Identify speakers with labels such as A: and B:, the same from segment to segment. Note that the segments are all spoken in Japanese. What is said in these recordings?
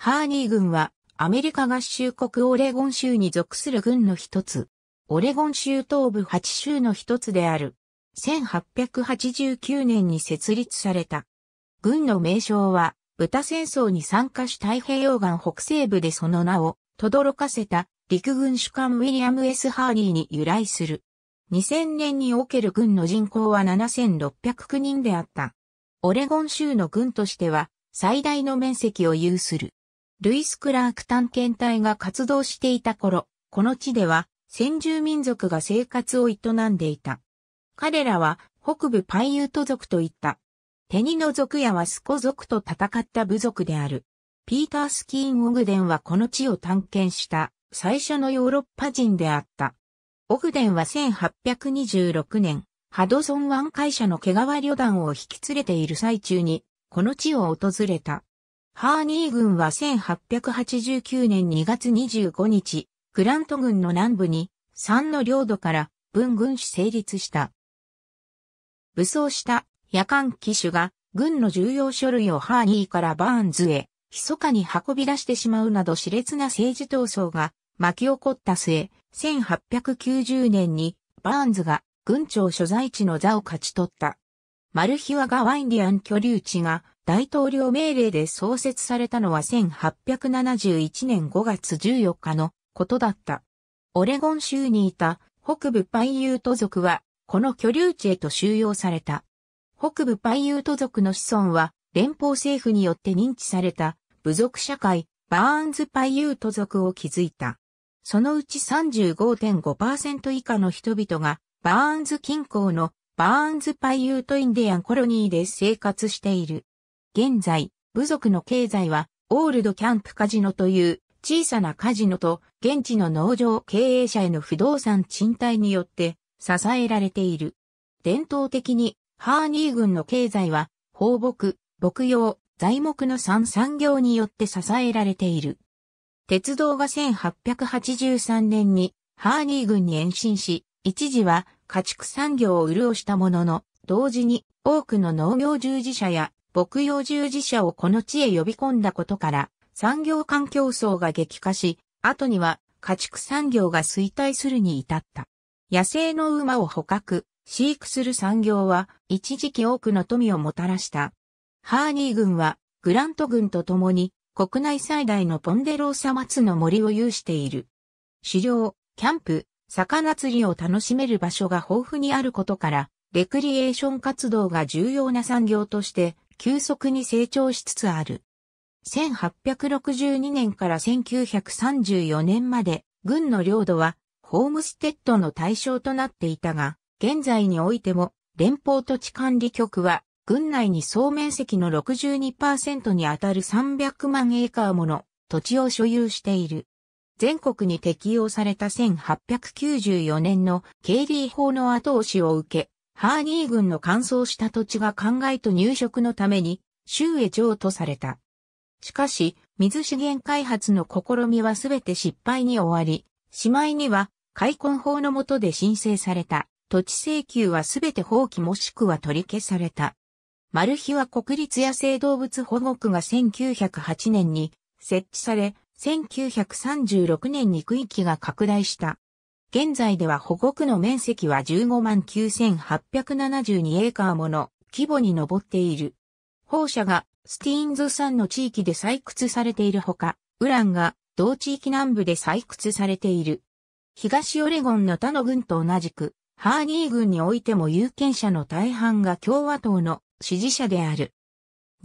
A: ハーニー軍はアメリカ合衆国オレゴン州に属する軍の一つ。オレゴン州東部8州の一つである。1889年に設立された。軍の名称は、豚戦争に参加し太平洋岸北西部でその名を、轟かせた陸軍主幹ウィリアム・ S・ ハーニーに由来する。2000年における軍の人口は7609人であった。オレゴン州の軍としては、最大の面積を有する。ルイス・クラーク探検隊が活動していた頃、この地では先住民族が生活を営んでいた。彼らは北部パイユート族といった。テニノ族やワスコ族と戦った部族である。ピーター・スキーン・オグデンはこの地を探検した最初のヨーロッパ人であった。オグデンは1826年、ハドソン湾会社の毛皮旅団を引き連れている最中に、この地を訪れた。ハーニー軍は1889年2月25日、グラント軍の南部に3の領土から分軍主成立した。武装した夜間機種が軍の重要書類をハーニーからバーンズへ密かに運び出してしまうなど熾烈な政治闘争が巻き起こった末、1890年にバーンズが軍庁所在地の座を勝ち取った。マルヒワワインディアン居留地が大統領命令で創設されたのは1871年5月14日のことだった。オレゴン州にいた北部パイユート族はこの居留地へと収容された。北部パイユート族の子孫は連邦政府によって認知された部族社会バーンズパイユート族を築いた。そのうち35.5%以下の人々がバーンズ近郊のバーンズパイユートインディアンコロニーで生活している。現在、部族の経済は、オールドキャンプカジノという小さなカジノと現地の農場経営者への不動産賃貸によって支えられている。伝統的にハーニー軍の経済は放牧、牧羊、材木の3産業によって支えられている。鉄道が1883年にハーニー軍に延伸し、一時は家畜産業を潤したものの、同時に多くの農業従事者や牧羊従事者をこの地へ呼び込んだことから、産業環境層が激化し、後には家畜産業が衰退するに至った。野生の馬を捕獲、飼育する産業は一時期多くの富をもたらした。ハーニー軍はグラント軍と共に国内最大のポンデローサ松の森を有している。狩猟、キャンプ、魚釣りを楽しめる場所が豊富にあることから、レクリエーション活動が重要な産業として急速に成長しつつある。1862年から1934年まで、軍の領土は、ホームステッドの対象となっていたが、現在においても、連邦土地管理局は、軍内に総面積の62%にあたる300万エーカーもの土地を所有している。全国に適用された1894年の経理法の後押しを受け、ハーニー軍の乾燥した土地が灌漑と入植のために、州へ譲渡された。しかし、水資源開発の試みはすべて失敗に終わり、しまいには、開墾法の下で申請された土地請求はすべて放棄もしくは取り消された。マルヒは国立野生動物保護区が1908年に設置され、1936年に区域が拡大した。現在では保護区の面積は15万9872エーカーもの規模に上っている。放射がスティーンズ山の地域で採掘されているほか、ウランが同地域南部で採掘されている。東オレゴンの他の軍と同じく、ハーニー軍においても有権者の大半が共和党の支持者である。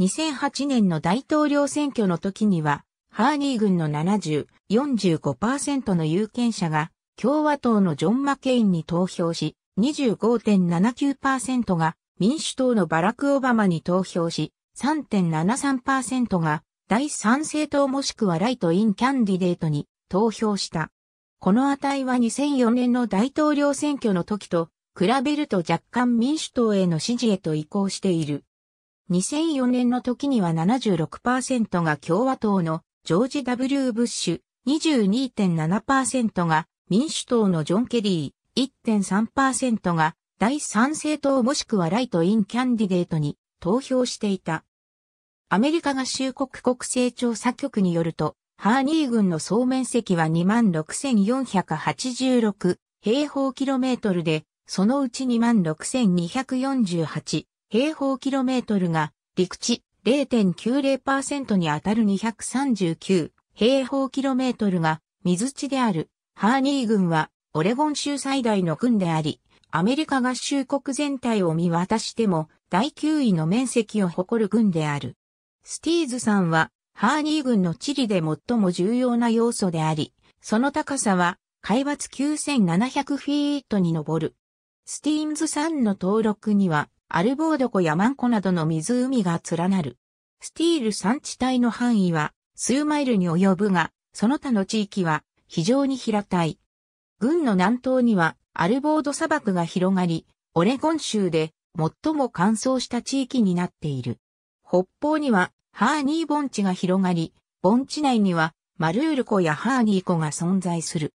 A: 2008年の大統領選挙の時には、ハーニー軍の70、45%の有権者が共和党のジョン・マケインに投票し、25.79%が民主党のバラク・オバマに投票し、3.73%が第三政党もしくはライトインキャンディデートに投票した。この値は2004年の大統領選挙の時と比べると若干民主党への支持へと移行している。2004年の時には76%が共和党のジョージ・ W・ ブッシュ、22.7%が民主党のジョン・ケリー1.3%が第三政党もしくはライトインキャンディデートに投票していた。アメリカ合衆国国勢調査局によると、ハーニー軍の総面積は26,486平方キロメートルで、そのうち26,248平方キロメートルが陸地0.90%にあたる239平方キロメートルが水地である。ハーニー軍は、オレゴン州最大の軍であり、アメリカ合衆国全体を見渡しても、第9位の面積を誇る軍である。スティーズさんは、ハーニー軍の地理で最も重要な要素であり、その高さは、海抜9700フィートに上る。スティーンズさんの登録には、アルボード湖やマンコなどの湖が連なる。スティール山地帯の範囲は、数マイルに及ぶが、その他の地域は、非常に平たい。軍の南東にはアルボード砂漠が広がり、オレゴン州で最も乾燥した地域になっている。北方にはハーニー盆地が広がり、盆地内にはマルール湖やハーニー湖が存在する。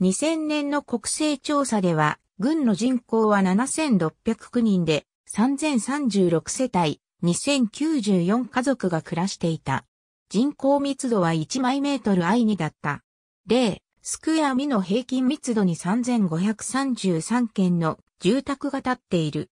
A: 2000年の国勢調査では、軍の人口は7609人で、3036世帯、2094家族が暮らしていた。人口密度は1マイメートル i 2だった。0スクエアミの平均密度に3533件の住宅が建っている。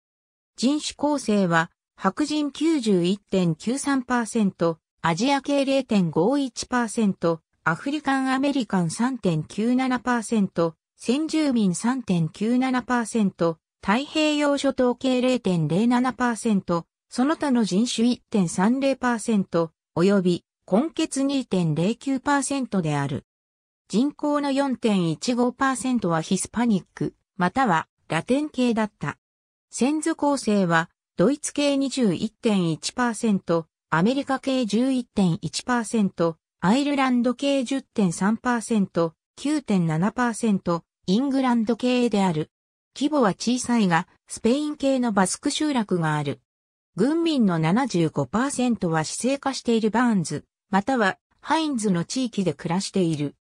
A: 人種構成は白人91.93%、アジア系0.51%、アフリカンアメリカン3.97%、先住民3.97%、太平洋諸島系0.07%、その他の人種1.30%、及び根血2.09%である。人口の4.15%はヒスパニック、またはラテン系だった。先祖構成は、ドイツ系21.1%、アメリカ系11.1%、アイルランド系10.3%、9.7%、イングランド系である。規模は小さいが、スペイン系のバスク集落がある。軍民の75%は市生化しているバーンズ、またはハインズの地域で暮らしている。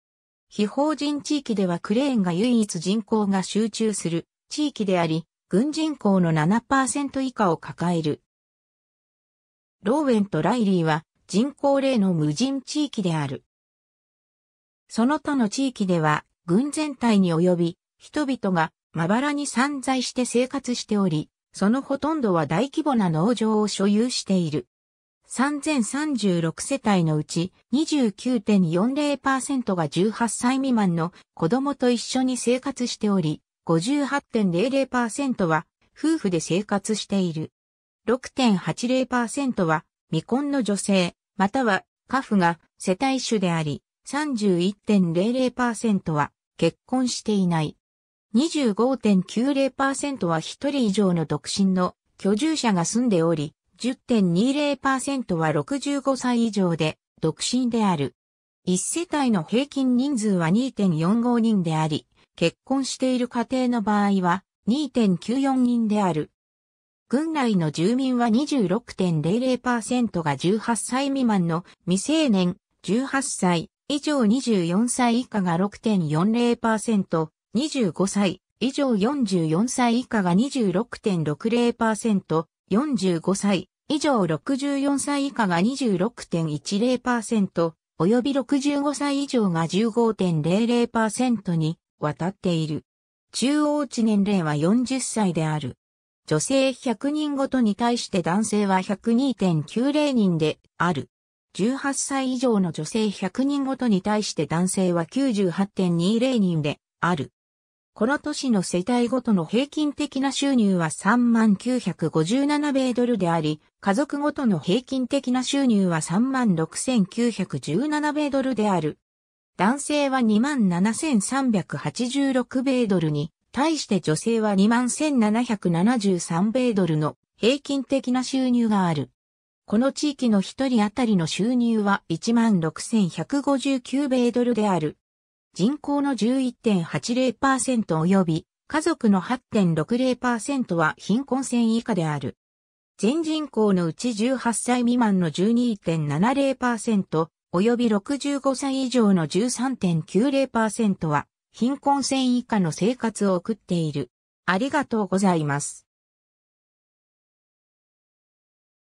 A: 非法人地域ではクレーンが唯一人口が集中する地域であり、軍人口の7%以下を抱える。ローウェンとライリーは人口例の無人地域である。その他の地域では、軍全体に及び、人々がまばらに散在して生活しており、そのほとんどは大規模な農場を所有している。3036世帯のうち29.40%が18歳未満の子供と一緒に生活しており、58.00%は夫婦で生活している。6.80%は未婚の女性、または家父が世帯主であり、31.00%は結婚していない。25.90%は一人以上の独身の居住者が住んでおり、10.20%は65歳以上で、独身である。一世帯の平均人数は2.45人であり、結婚している家庭の場合は2.94人である。軍内の住民は26.00%が18歳未満の未成年、18歳以上24歳以下が6.40%、25歳以上44歳以下が26.60%、45歳以上64歳以下が26.10%、及び65歳以上が15.00%に渡っている。中央値年齢は40歳である。女性100人ごとに対して男性は102.90人である。18歳以上の女性100人ごとに対して男性は98.20人である。この年の世帯ごとの平均的な収入は3957米ドルであり、家族ごとの平均的な収入は36917米ドルである。男性は27386米ドルに、対して女性は21773米ドルの平均的な収入がある。この地域の一人当たりの収入は16159米ドルである。人口の11.80%及び家族の8.60%は貧困線以下である。全人口のうち18歳未満の12.70%及び65歳以上の13.90%は貧困線以下の生活を送っている。ありがとうございます。